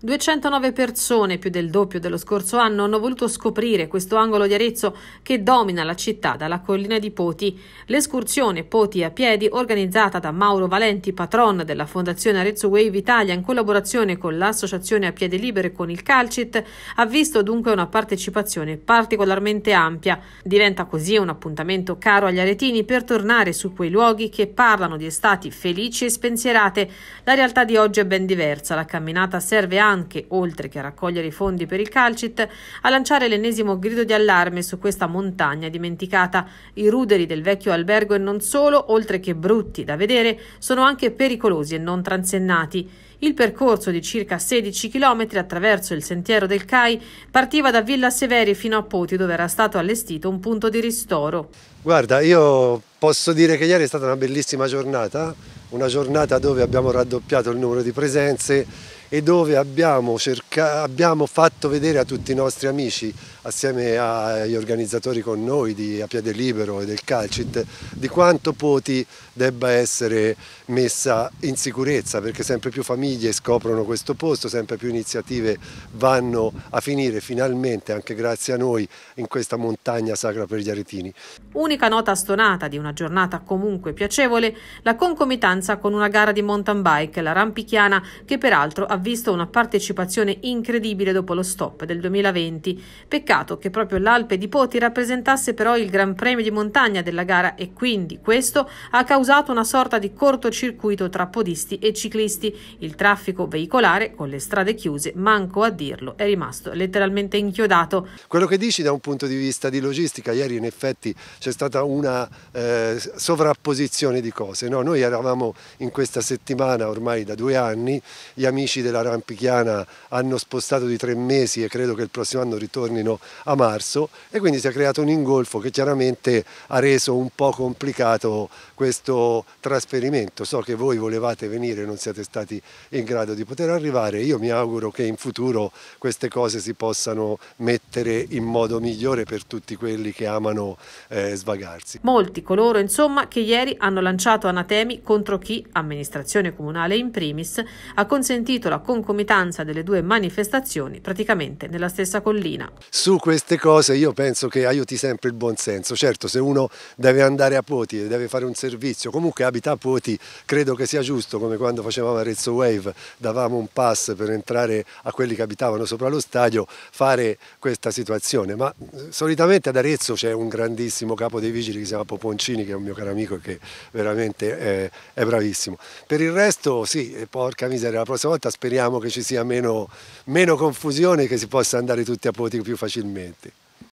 209 persone, più del doppio dello scorso anno, hanno voluto scoprire questo angolo di Arezzo che domina la città dalla collina di Poti. L'escursione Poti a piedi, organizzata da Mauro Valenti, patron della Fondazione Arezzo Wave Italia in collaborazione con l'Associazione a Piede Libere e con il Calcit, ha visto dunque una partecipazione particolarmente ampia. Diventa così un appuntamento caro agli aretini per tornare su quei luoghi che parlano di estati felici e spensierate. La realtà di oggi è ben diversa, la camminata serve a anche, oltre che a raccogliere i fondi per il calcit, a lanciare l'ennesimo grido di allarme su questa montagna dimenticata. I ruderi del vecchio albergo e non solo, oltre che brutti da vedere, sono anche pericolosi e non transennati. Il percorso di circa 16 km attraverso il sentiero del CAI partiva da Villa Severi fino a Poti dove era stato allestito un punto di ristoro. Guarda, io posso dire che ieri è stata una bellissima giornata, una giornata dove abbiamo raddoppiato il numero di presenze e dove abbiamo, cerca, abbiamo, fatto vedere a tutti i nostri amici, assieme agli organizzatori con noi di A Piede Libero e del Calcit, di quanto Poti debba essere messa in sicurezza, perché sempre più famiglie scoprono questo posto, sempre più iniziative vanno a finire finalmente, anche grazie a noi, in questa montagna sacra per gli aretini. Unica nota stonata di una giornata comunque piacevole, la concomitanza con una gara di mountain bike, la Rampichiana, che peraltro ha ha visto una partecipazione incredibile dopo lo stop del 2020. Peccato che proprio l'Alpe di Poti rappresentasse però il Gran Premio di montagna della gara e quindi questo ha causato una sorta di cortocircuito tra podisti e ciclisti. Il traffico veicolare, con le strade chiuse, manco a dirlo, è rimasto letteralmente inchiodato. Quello che dici da un punto di vista di logistica, ieri in effetti c'è stata una eh, sovrapposizione di cose. No? Noi eravamo in questa settimana ormai da due anni gli amici della Rampichiana hanno spostato di tre mesi e credo che il prossimo anno ritornino a marzo e quindi si è creato un ingolfo che chiaramente ha reso un po' complicato questo trasferimento. So che voi volevate venire e non siete stati in grado di poter arrivare, io mi auguro che in futuro queste cose si possano mettere in modo migliore per tutti quelli che amano eh, svagarsi. Molti coloro insomma che ieri hanno lanciato anatemi contro chi, amministrazione comunale in primis, ha consentito la la concomitanza delle due manifestazioni praticamente nella stessa collina. Su queste cose io penso che aiuti sempre il buonsenso, certo se uno deve andare a Poti e deve fare un servizio, comunque abita a Poti, credo che sia giusto come quando facevamo Arezzo Wave, davamo un pass per entrare a quelli che abitavano sopra lo stadio, fare questa situazione, ma eh, solitamente ad Arezzo c'è un grandissimo capo dei vigili che si chiama Poponcini che è un mio caro amico e che veramente è, è bravissimo. Per il resto sì, eh, porca miseria, la prossima volta speriamo speriamo che ci sia meno, meno confusione e che si possa andare tutti a voti più facilmente.